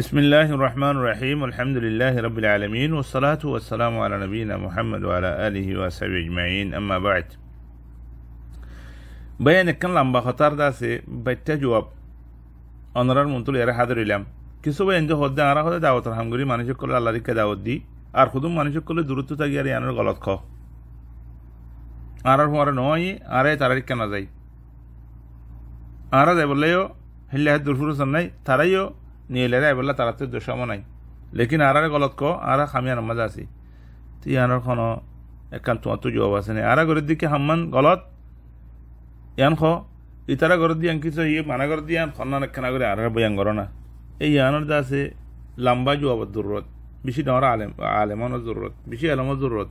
بسم الله الرحمن الرحيم الحمد لله رب العالمين والصلاة والسلام على نبينا محمد وعلى آله وصحبه أجمعين أما بعد بيانك كان لما خطر داسي بتجواب أنرار منطول يرى حضر إلام كسو بيان جو خد دارا خد دعوة رحم قولي مانيش كل الله ريك دعوت دي আর খুদুম মানুষ كل دروت থাকি আর ইয়ানোর গলত খ আর আর হুমার নয় আরে তারা কেন যাই আরা যাই বললেও হেল্লে হাত দূর ফুরুসন নাই নিয়ে এলে বললা তারা তো দুঃসম নাই লেকিন আর গলত কো আর খামিয়ার মাঝে আছি তুই আনার খন একান তোমার তো জবাব আছে না আর গরের দিকে হাম্মান গলত ইয়ান খ ইতারা গরের দিয়ে কিছু ইয়ে মানা গরের দিয়ে খন্নান একখানা করে আর বয়ান গর না এই ইয়ানোর যা আছে লাম্বা জবাবর দুর্রত বেশি ডর আলেম আলেমানোর জরুরত বেশি আলমর জরুরত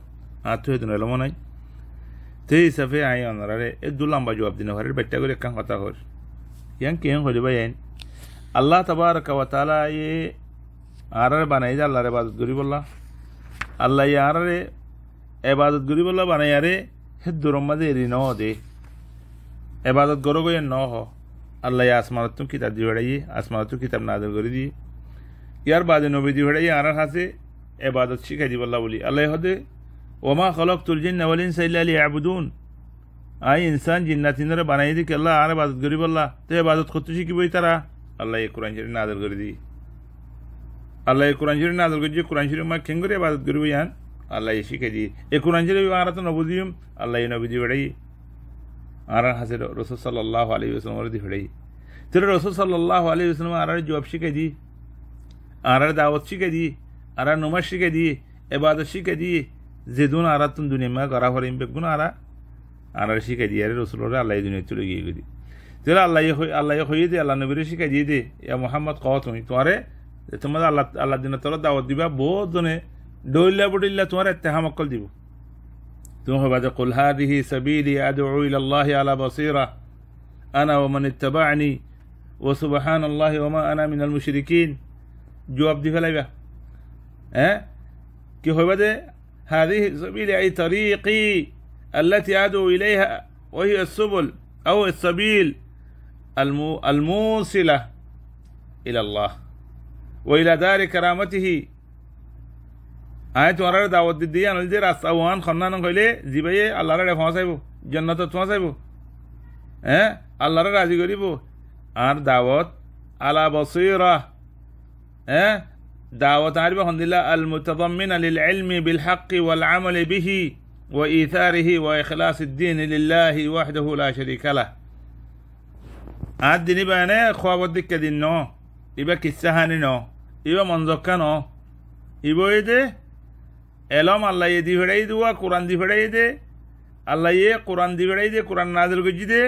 আর তো হেদিন আলমও নাই সেই হিসাবে আই অনারে এ দু লম্বা জবাব দিন ঘরের বাচ্চা করে একখান কথা হর ইয়ান কেন হলে বা আইন আল্লাহ তবারক তালা এ আরারে বানাই যা আল্লাহর বাদত করি বললা আল্লাহ ইয়ে আরারে এবাদত করি বললা বানাই আরে হে যে এরি ন দে এবাদত গর গে ন হ আল্লাহ আসমানত তুমি কিতাব দি ভেড়াইয়ে আসমানত তুমি কিতাব নাজল করে দিয়ে ইয়ার বাদে নবী দিয়ে ভেড়াইয়ে আনার হাতে এবাদত শিখাই দি আল্লাহ বলি আল্লাহ হদে ওমা খলক তুলজিন নবলিন সাইল্লা আলী আবুদুন আই ইনসান জিন্নাতিনরে বানাই দিকে আল্লাহ আর এবাদত গরিব আল্লাহ তো এবাদত করতে শিখিবই তারা আল্লাহ কোরআন শরীফ নাজল করে দিই আল্লাহ কোরআন শরীফ নাজল করে দিয়ে কোরআন শরীফ মা কেন করে আবাদত করবো ইয়ান আল্লাহ শিখে দিই এ কোরআন শরীফ আর তো নবুদিম আল্লাহ নবীজি বেড়াই আর হাসির রসদ সাল্লাহ আলী ইসলামের দি ফেড়াই তোর রসদ সাল্লাহ আলী ইসলাম আর জব শিখে দিই আর দাওয়াত শিখে দিই আর নমাজ শিখে দিই এবাদত শিখে দিই যে দুন আর তুন দুনিয়া মা করা হরিম বেগুন আরা আর শিখে দিই আরে রসুল আল্লাহ দুনিয়া চলে গিয়ে দিই তাহলে আল্লাহ আল্লাহ হইয়ে দে আল্লাহ নবীর শিখাই দিয়ে দে ইয়া মোহাম্মদ কহ তুমি তোমারে তোমার আল্লাহ আল্লাহ দিনের তলত দাওয়াত দিবা বহুত জনে ডইল্লা বডিল্লা তোমার এত্তেহা মক্কল দিব তুমি হবা যে কুল হাদিহি সাবিলি আদউ ইলাল্লাহি আলা বাসীরা আনা ওয়া মান ইত্তাবানি ওয়া সুবহানাল্লাহি ওয়া মা আনা মিনাল মুশরিকিন জবাব দি ফেলাইবা হ্যাঁ কি হইবা যে هذه سبيلي أي طريقي التي أدعو إليها وهي السبل أو السبيل الموصلة إلى الله وإلى دار كرامته آية ورارة دعوت دي أنا لدي راس أوان خنانا قيلي الله رأي فما سايبو جنة تما سايبو হ্যাঁ আল্লাহরে রাজি করিব আর দাওয়াত আলা বসিরা হ্যাঁ دعوة عارفة الحمد لله المتضمنة للعلم بالحق والعمل به وإيثاره وإخلاص الدين لله وحده لا شريك له আজ দিনী বায়নে খোয়াবর দিকে দিন ন ইবা কিচ্ছা হানি ন ইবা মঞ্জক্কা ন ইব দে এলম আল্লাহ দি ফেড়াই দেওয়া কোরআন দি ফেড়াই দে আল্লাহ ইয়ে কোরআন দি ফেড়াই দে কোরআন নাজল গজি দে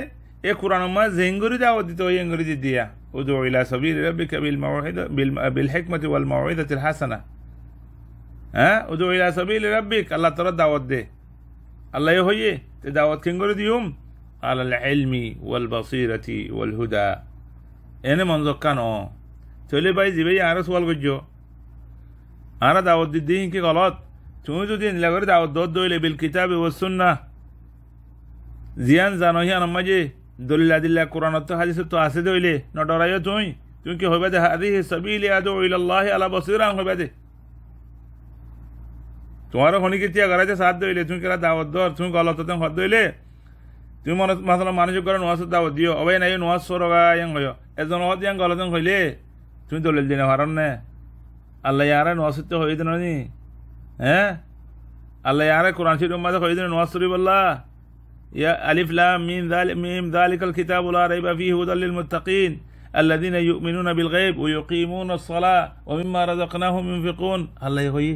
এ কোরআন মা জেঙ্গুরি দাও দিত এঙ্গুরি দি দিয়া উদু ইলা সাবিল রাব্বিকা বিল মাওহিদা বিল বিল হিকমাতি ওয়াল মাওইদাতিল হাসানা হ্যাঁ উদু ইলা সাবিল রাব্বিক আল্লাহ তোরা দাওয়াত দে আল্লাহ হইয়ে তে দাওয়াত কিঙ্গুরি দিউম على العلم والبصيرة والهدى إن منذ كانوا تولي باي زبي عرس والغجو أنا دعوت الدين كي غلط تونجو دين لغر دعوت دوت دولي بالكتاب والسنة زيان زانوهي أنا مجي دللا دللا قرآن التو حديث التو آسي دولي نترايو توي تونكي هو بده هذه السبيل أدعو إلى الله على بصيرة هو بده তোমারও খনিকে তিয়া করাইতে সাথ দইলে তুমি কেরা দাওয়াত দর তুমি গলত হদ দইলে তুমি মনত মাথলা মানুষ করে নোয়া সুদ দাওয়াত দিও অবাই নাই নোয়া সরগা ইয়াং হইও এজন হত ইয়াং গলজন হইলে তুমি দলিল দিনে হারণ নে আল্লাহ ইয়ারে নোয়া সুদ হই দিন নি হ্যাঁ আল্লাহ ইয়ারে কোরআন শরীফ মাঝে হই দিন নোয়া শরীফ আল্লাহ ইয়া আলিফ লাম মিম যালিক মিম যালিকাল কিতাবু লা রাইবা ফিহি হুদাল লিল মুত্তাকিন الذين يؤمنون بالغيب ويقيمون الصلاة ومما رزقناهم ينفقون الله يغيي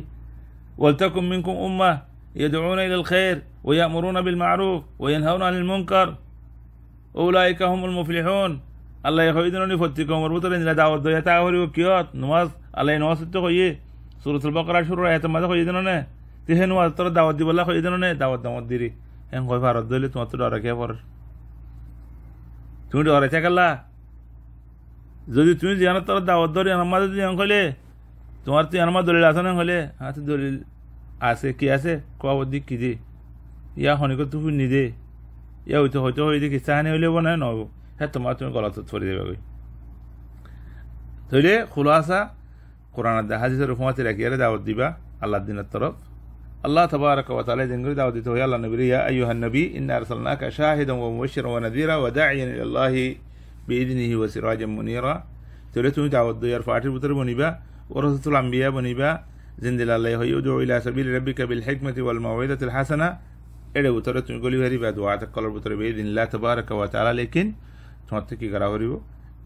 ولتكن منكم أمة يدعون إلى الخير ويأمرون بالمعروف وينهون عن المنكر أولئك هم المفلحون আল্লাহ এখনই ফতি কমর ভিতরে নিলা দাওয়াত দয়া তা করিব কিয়ত নমাজ আল্লাহ নমাজ সত্য কইয়ে সুরতুল বকরা শুরু এত মাঝে কইয়ে দেন নে তিহে নমাজ তোর দাওয়াত দিবলা কইয়ে দেন নে দাওয়াত দামত দিরি হ্যাঁ কই ভারত দইলে তোমার তো ডরা খেয়ে পর তুমি ডরা থাকাল্লা যদি তুমি জিয়ানো তোর দাওয়াত ধরে আমার যদি কইলে তোমার তুই আমার দলিল আছে না হলে হ্যাঁ দলিল আছে কি আছে কোৱা বদি কি দে ইয়াৰ শনিকৰটো শুনি দে ইয়াৰ হয়তো হয়তো হৈ দে কিচাহানি উলিয়াব নাই নহ'ব হে তোমাৰ তুমি গলাটোত ধৰি দিবাগৈ ধৰিলে খোলাচা কোরআনের হাদিসের হুমাতে রাখি আরে দাওয়াত দিবা আল্লাহ দিনের তরফ الله تبارك وتعالى دين غير دعوة تو يلا نبي يا أيها النبي إنا أرسلناك شاهدا ومبشرا ونذيرا وداعيا إلى الله بإذنه وسراجا منيرا تلتم دعوة ضيار فاتر بطر بنبا ورثة الأنبياء بنبا জিন্দিল আল্লাহ হইউদু ইলা সাবিল রাব্বিকা বিল হিকমাতি ওয়াল মাউইদাতিল হাসানা এর ভিতরে তুমি গলি হারিবা দোয়া তা কলর ভিতরে বেই দিন লা তাবারাকা ওয়া তাআলা লেকিন তোমার থেকে করা হরিব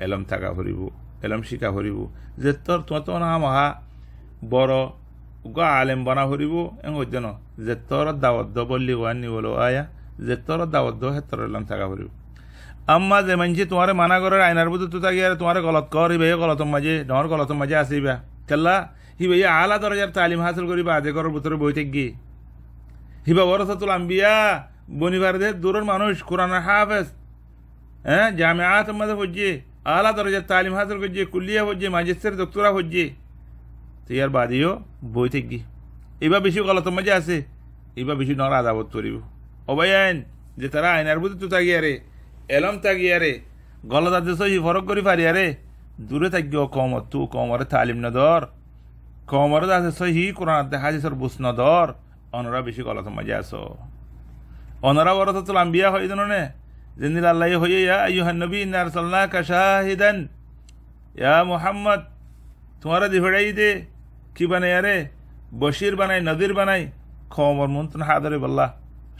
এলম থাকা হরিব এলম শিকা হরিব যে তোর তোমার তো নাম হা বড় গা আলেম বনা হরিব এং যেন যে তোর দাওয়াত দ বললি ওয়ানি বলো আয়া যে তোর দাওয়াত দ হে এলম থাকা হরিব আম্মা যে মানছি তোমার মানা করার আয়নার বুধ তো থাকি আর তোমার গলত করিবে গলতম মাঝে নহর গলতম মাঝে আসিবা কেলা হিবা ভাইয়া আলা দরজার তালিম হাসিল করিবা আজে ঘরের ভিতরে বই থাকি হিবা সাতুল আম্বিয়া দে দূরের মানুষ কোরআন হাফেজ হ্যাঁ জামে মধ্যে হজ্জে আলা দরজার তালিম হাসিল করছে কুল্লিয়া হজ্জে ম্যাজিস্ট্রেট দক্তরা হজ্জে তো ইয়ার বাদিও বই থাকি এবার বেশি গলত মাঝে আছে এবার বেশি নর আদাবত করিব আইন যে তারা আইনার বুঝে তো আরে এলম আরে গলত আদেশ ফরক করি পারি আরে দূরে থাকিও কম কম আরে তালিম না ধর কমরদ আছে হি কোরআন হাদিসের বুসনদর অনরা বেশি গলত মজা আস অনরা বরত তো হয়ে হয় নে জেনিল আল্লাহ হয়ে ইয়া আইয়ুহান নবী ইন্নার সাল্লাহ কাশাহিদান ইয়া মোহাম্মদ তোমারা দিভড়াই দে কি বানাই আরে বশির বানাই নদীর বানাই খমর মন্তন হাদরে বল্লাহ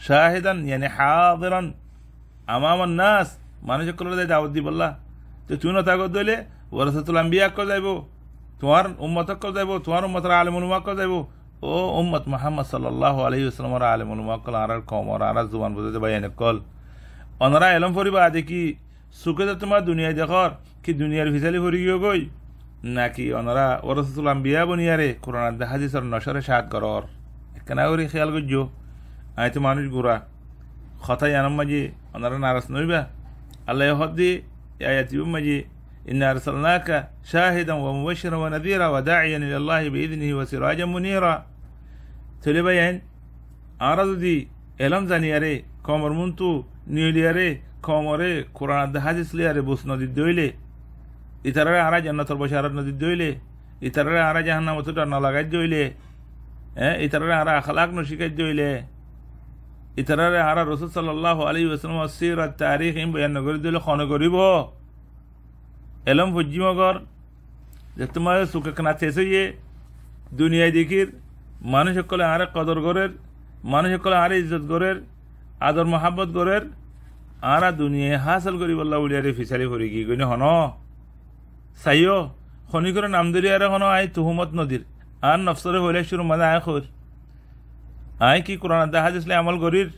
শাহিদান ইয়ানি হাদরান মন নাস মানুষ কলে দাওয়াত দিবল্লাহ তো চুন তাগত দইলে তো লাম্বিয়া কল যাইব তোমার উম্মতকল যাইব তোমার উম্মতের আলিম অনুমাকল যাইব ও উম্মত মাহমদ সাল্লাহ আলহি ইসলামর আলিম অনুমাকল আর কমর আর জুবান বুঝাতে ভাই এনেকল অনারা এলম ফরিবা আদি কি সুখে তোমার দুনিয়ায় দেখর কি দুনিয়ার ভিজালি ফরি গিয়ে গই নাকি অনারা ওরসুলাম বিয়া বনিয়ারে কোরআনার দেহাদিসর নসরে সাত করর কেনা করি খেয়াল করছ আয় তো মানুষ ঘুরা কথাই আনম মাঝে অনারা নারাজ নইবা আল্লাহ হদ দিয়ে আয়াতিব মাঝে إن أرسلناك شاهدا ومبشرا ونذيرا وداعيا إلى الله بإذنه وسراجا منيرا تلبين أرادو دي إلم زانياري كومر منتو نيولياري كومري قرآن الدهاجس لياري بوسنا دي دويلي إتراري عرا جنة البشارة دي دويلي إتراري عرا جهنم وتدر نلاغات دويلي إتراري عرا أخلاق نشيكات دويلي إتراري عرا رسول صلى الله عليه وسلم والسيرة التاريخ إن بيان نقول دويلي خانه قريبه যে hocima সুখে Ihtimalle শেষ হইয়ে দুনিয়ায় দেখির মানুষ সকলে আরে কদর করের মানুষ সকলে আরে ইজ্জত করের আদর মহাব্বত করের আরা দুনিয়ায় হাসল করি বললা উলিয়ারে ফিসারি ভরি কি কইনে হন সাইও খনিকর নাম ধরি আরে হন আই তুহুমত নদীর আর নফসরে হইলে শুরু মানে আয় খর আয় কি কোরআন দাহাজিসলে আমল গরির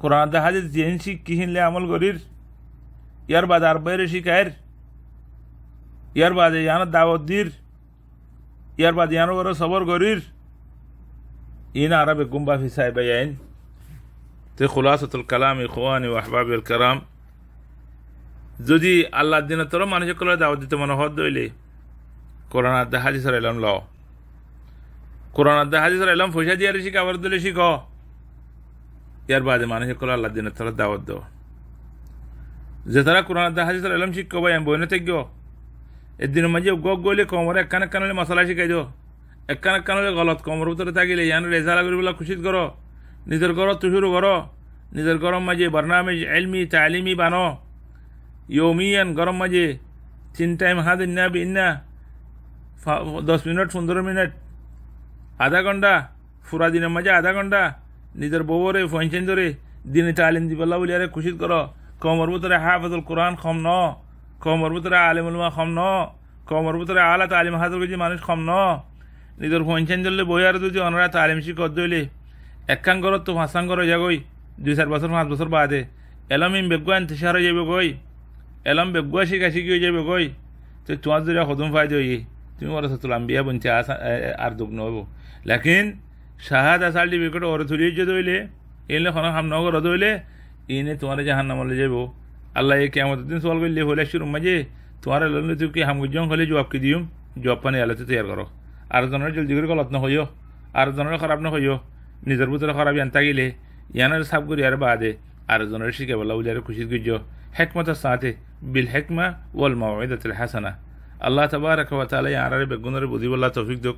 কোরআন দাহাজিস জেন শিখ কিহিনলে আমল গরির ইয়ার বাদ আর বাইরে শিকায়ের ইয়ার বাদে ইয়ানো দাওয়াত দির ইয়ার বাদে ইয়ানো করে সবর গরির ইন আরবে গুম্বা ফিসাই আইন তে খুলাসতুল কালাম ইখওয়ানি ও আহবাবিল কালাম যদি আল্লাহ দিনে তোর মানুষের কলে দাওয়াত দিতে মনে হত দইলে কোরআন আদ্দা হাজি সার এলাম ল কোরআন আদ্দা হাজি সার এলাম পয়সা দিয়ার শিখ আবার দিলে শিখ ইয়ার বাদে মানুষের কলে আল্লাহ দিনে তোর দাওয়াত দ যে তারা কোরআন আদ্দা হাজি সার এলাম শিখ কবাই আমি বইনে থেকে এদিন মাঝে গলি কমর একখানে একখানলে মশলা শিখাই দিও একখানে একখানলে গলত কমর ভিতরে থাকিলে ইয়ান রেজালা বলে খুশি কর নিজের ঘর তুষুর ঘর নিজের গরম মাঝে বরনামে এলমি তালিমি বানো এন গরম মাঝে তিন টাইম হাত ইন্না ইন্না দশ মিনিট পনেরো মিনিট আধা ঘন্টা ফুরা দিনের মাঝে আধা ঘন্টা নিজের বউরে ফঞ্চেন ধরে দিনে তালিম দিবলা বলিয়ারে খুশি কর কমর ভিতরে বদল কোরআন খম ন কমর ভিতরে আলিম উলমা কম ন কমর ভিতরে আলা তালিম হাজর করছি মানুষ কম ন নিজের পঞ্চান ধরলে বই আর যদি অনরা তালিম শিকত দইলে একখান ঘর তো পাঁচখান ঘর যাগই দুই চার বছর পাঁচ বছর বাদে এলম ইম বেগুয়া ইন্তেসার হয়ে যাবে গই এলম বেগুয়া শিখা শিখি হয়ে যাবে গই তো তোমার যদি হদম ফায়দা হয়ে তুমি ওরা বিয়া আম্বিয়া বঞ্চে আর দুঃখ নহব লেকিন শাহাদ আসাল বিকট ওরা তুলিয়ে যে দইলে এলে কোনো হাম নগর হইলে ইনে তোমার জাহান নামলে যাবো আল্লাহ এ কেমত দিন সোয়াল করলে হলে শুরু মাঝে তোমার লড়লে তুই কি হামগুজ হলে জবাব কি দিম জবাব পানি আলো তৈরি করো আর জনের জলদি করে গলত নহইও আর জনের খারাপ নহইও নিজের বুতরে খারাপ ইয়ান থাকিলে ইয়ানের সাপ করি আর বাদে আর জনের শিখে বলা উলিয়ারে খুশির গুজ হেকমতের সাথে বিল হেকমা ওয়াল মাওয়েদাতিল হাসানা আল্লাহ তবারক ওয়া তাআলা আরে বেগুনের বুঝি বলা তফিক দোক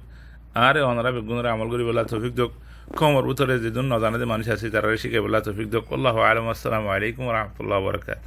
আরে অনারা বেগুনের আমল করি বলা তফিক দোক কমর বুতরে যেদিন নজানাতে মানুষ আছে তারা শিখে বলা তফিক দোক আল্লাহ আলম আসসালামু আলাইকুম রহমতুল্লাহ বরকাত